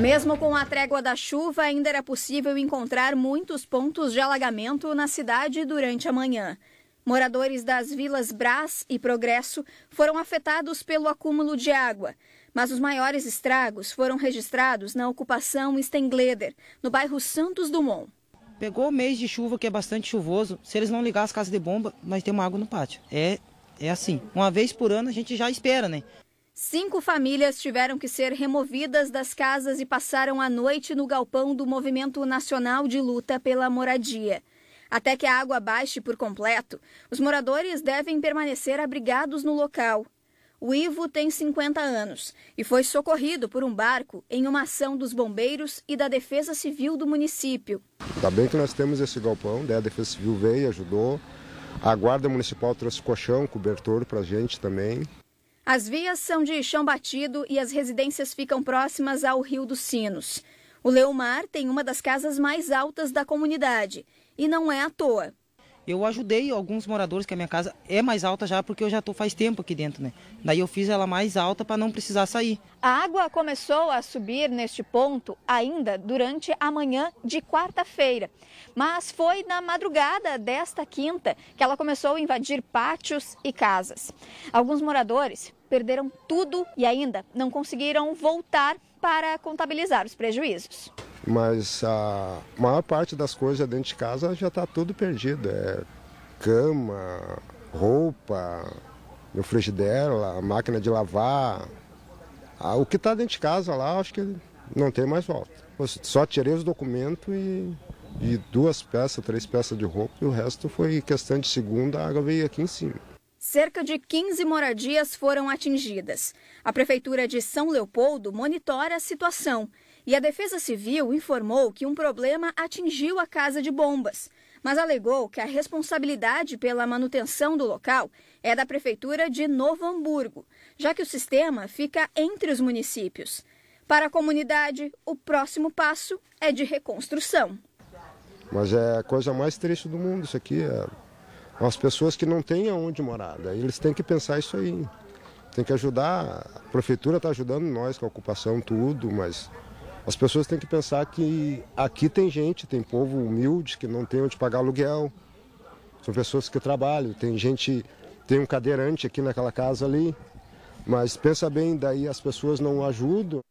Mesmo com a trégua da chuva, ainda era possível encontrar muitos pontos de alagamento na cidade durante a manhã. Moradores das vilas Brás e Progresso foram afetados pelo acúmulo de água, mas os maiores estragos foram registrados na ocupação Stengleder, no bairro Santos Dumont. Pegou o mês de chuva, que é bastante chuvoso. Se eles não ligar as casas de bomba, nós temos água no pátio. É, é assim. Uma vez por ano a gente já espera, né? Cinco famílias tiveram que ser removidas das casas e passaram a noite no galpão do Movimento Nacional de Luta pela Moradia. Até que a água baixe por completo, os moradores devem permanecer abrigados no local. O Ivo tem 50 anos e foi socorrido por um barco em uma ação dos bombeiros e da Defesa Civil do município. Ainda bem que nós temos esse galpão, né? a Defesa Civil veio, e ajudou. A Guarda Municipal trouxe colchão, cobertor para a gente também. As vias são de chão batido e as residências ficam próximas ao Rio dos Sinos. O Leomar tem uma das casas mais altas da comunidade e não é à toa. Eu ajudei alguns moradores que a minha casa é mais alta já porque eu já estou faz tempo aqui dentro, né? Daí eu fiz ela mais alta para não precisar sair. A água começou a subir neste ponto ainda durante a manhã de quarta-feira, mas foi na madrugada desta quinta que ela começou a invadir pátios e casas. Alguns moradores perderam tudo e ainda não conseguiram voltar para contabilizar os prejuízos. Mas a maior parte das coisas dentro de casa já está tudo perdido. É cama, roupa, meu frigidela, máquina de lavar. Ah, o que está dentro de casa lá, acho que não tem mais volta. só tirei os documentos e, e duas peças, três peças de roupa e o resto foi questão de segunda, a água veio aqui em cima cerca de 15 moradias foram atingidas. A Prefeitura de São Leopoldo monitora a situação e a Defesa Civil informou que um problema atingiu a casa de bombas, mas alegou que a responsabilidade pela manutenção do local é da Prefeitura de Novo Hamburgo, já que o sistema fica entre os municípios. Para a comunidade, o próximo passo é de reconstrução. Mas é a coisa mais triste do mundo isso aqui. É as pessoas que não têm aonde morar. Daí eles têm que pensar isso aí. Tem que ajudar, a prefeitura está ajudando nós com a ocupação, tudo, mas as pessoas têm que pensar que aqui tem gente, tem povo humilde que não tem onde pagar aluguel, são pessoas que trabalham, tem gente, tem um cadeirante aqui naquela casa ali, mas pensa bem, daí as pessoas não ajudam.